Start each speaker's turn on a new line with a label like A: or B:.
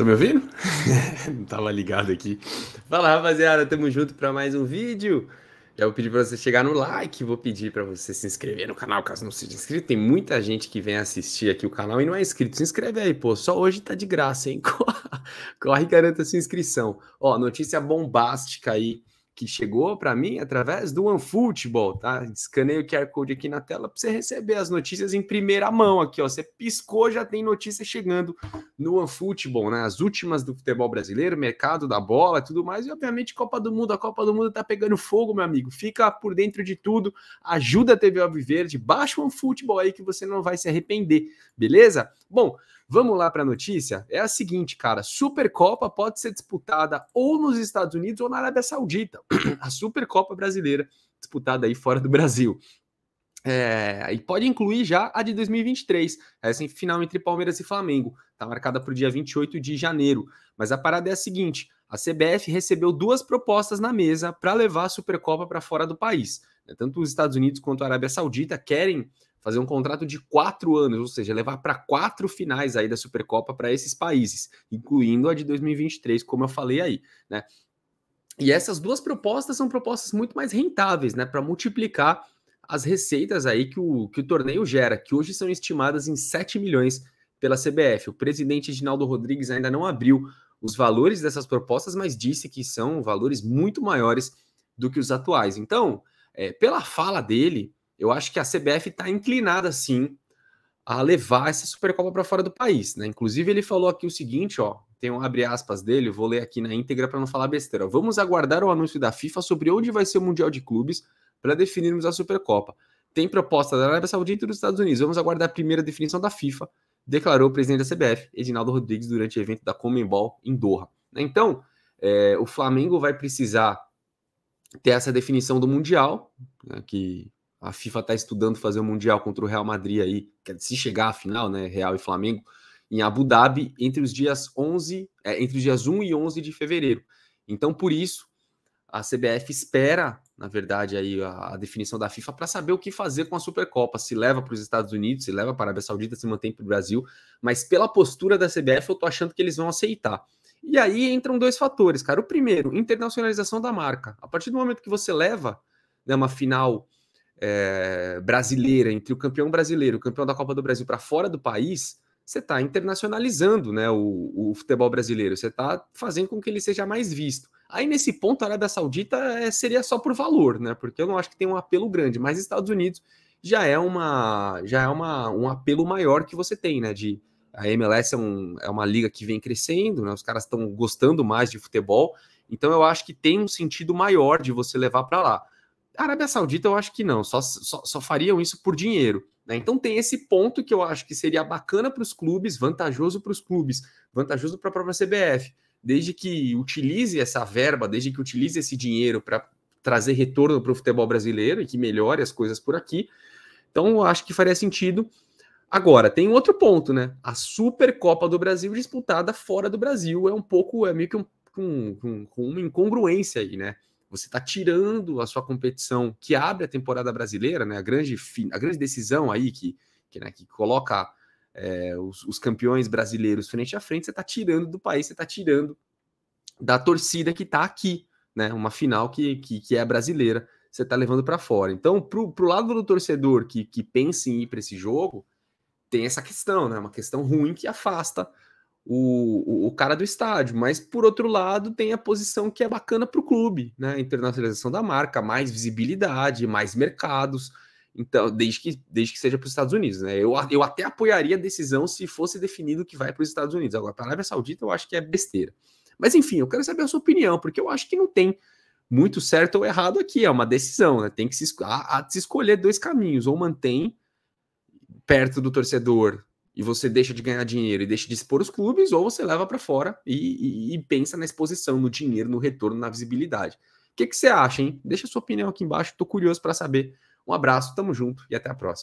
A: Estão tá me ouvindo? Não tava ligado aqui. Fala, rapaziada, tamo junto para mais um vídeo. Já vou pedir para você chegar no like, vou pedir para você se inscrever no canal, caso não seja inscrito. Tem muita gente que vem assistir aqui o canal e não é inscrito. Se inscreve aí, pô. Só hoje tá de graça, hein? Corre e garanta sua inscrição. Ó, notícia bombástica aí que chegou para mim através do OneFootball, tá? Escaneio o QR Code aqui na tela para você receber as notícias em primeira mão aqui, ó. Você piscou, já tem notícia chegando no OneFootball, né? As últimas do futebol brasileiro, mercado da bola, tudo mais, e obviamente Copa do Mundo, a Copa do Mundo tá pegando fogo, meu amigo. Fica por dentro de tudo, ajuda a TV Alviverde, baixa o OneFootball aí que você não vai se arrepender, beleza? Bom, Vamos lá para a notícia? É a seguinte, cara: Supercopa pode ser disputada ou nos Estados Unidos ou na Arábia Saudita. a Supercopa brasileira disputada aí fora do Brasil. É, e pode incluir já a de 2023, essa final entre Palmeiras e Flamengo. Está marcada para o dia 28 de janeiro. Mas a parada é a seguinte: a CBF recebeu duas propostas na mesa para levar a Supercopa para fora do país. Tanto os Estados Unidos quanto a Arábia Saudita querem fazer um contrato de quatro anos, ou seja, levar para quatro finais aí da Supercopa para esses países, incluindo a de 2023, como eu falei aí, né? E essas duas propostas são propostas muito mais rentáveis, né, para multiplicar as receitas aí que o, que o torneio gera, que hoje são estimadas em 7 milhões pela CBF. O presidente Edinaldo Rodrigues ainda não abriu os valores dessas propostas, mas disse que são valores muito maiores do que os atuais. Então, é, pela fala dele, eu acho que a CBF está inclinada, sim, a levar essa Supercopa para fora do país, né? Inclusive, ele falou aqui o seguinte, ó, tem um abre aspas dele, vou ler aqui na íntegra para não falar besteira. Vamos aguardar o anúncio da FIFA sobre onde vai ser o Mundial de Clubes para definirmos a Supercopa. Tem proposta da Arábia Saudita e dos Estados Unidos. Vamos aguardar a primeira definição da FIFA, declarou o presidente da CBF, Edinaldo Rodrigues, durante o evento da Comembol em Doha. Né? Então, é, o Flamengo vai precisar ter essa definição do Mundial, né, que a FIFA está estudando fazer o um Mundial contra o Real Madrid aí, se chegar à final, né, Real e Flamengo, em Abu Dhabi, entre os dias 11, é, entre os dias 1 e 11 de fevereiro. Então, por isso, a CBF espera, na verdade, aí a, a definição da FIFA para saber o que fazer com a Supercopa. Se leva para os Estados Unidos, se leva para a Arábia Saudita, se mantém para o Brasil. Mas pela postura da CBF, eu estou achando que eles vão aceitar. E aí entram dois fatores, cara. O primeiro, internacionalização da marca. A partir do momento que você leva né, uma final é, brasileira, entre o campeão brasileiro o campeão da Copa do Brasil para fora do país, você está internacionalizando né, o, o, futebol brasileiro, você está fazendo com que ele seja mais visto. Aí nesse ponto a Arábia Saudita é, seria só por valor, né? Porque eu não acho que tem um apelo grande, mas Estados Unidos já é uma já é uma, um apelo maior que você tem, né? De a MLS é, um, é uma liga que vem crescendo, né? Os caras estão gostando mais de futebol, então eu acho que tem um sentido maior de você levar para lá. Arábia Saudita eu acho que não, só, só, só fariam isso por dinheiro. Né? Então tem esse ponto que eu acho que seria bacana para os clubes, vantajoso para os clubes, vantajoso para a própria CBF, desde que utilize essa verba, desde que utilize esse dinheiro para trazer retorno para o futebol brasileiro e que melhore as coisas por aqui. Então eu acho que faria sentido. Agora, tem outro ponto, né? A Supercopa do Brasil disputada fora do Brasil é um pouco, é meio que um, um, um, uma incongruência aí, né? Você está tirando a sua competição que abre a temporada brasileira, né? A grande, a grande decisão aí que, que, né, que coloca é, os, os, campeões brasileiros frente a frente, você está tirando do país, você está tirando da torcida que está aqui, né? Uma final que, que, que é brasileira, você está levando para fora. Então, para o lado do torcedor que, que pensa em ir para esse jogo, tem essa questão, né? Uma questão ruim que afasta o, o, cara do estádio, mas por outro lado tem a posição que é bacana para o clube, né? Internacionalização da marca, mais visibilidade, mais mercados. Então, desde que, desde que seja para os Estados Unidos, né? Eu, eu até apoiaria a decisão se fosse definido que vai para os Estados Unidos. Agora, para a Arábia Saudita, eu acho que é besteira. Mas enfim, eu quero saber a sua opinião, porque eu acho que não tem muito certo ou errado aqui, é uma decisão, né? Tem que se, a há se escolher dois caminhos, ou mantém perto do torcedor e você deixa de ganhar dinheiro e deixa de expor os clubes, ou você leva para fora e, e, e, pensa na exposição, no dinheiro, no retorno, na visibilidade. O que, que você acha, hein? Deixa sua opinião aqui embaixo, tô curioso para saber. Um abraço, tamo junto e até a próxima.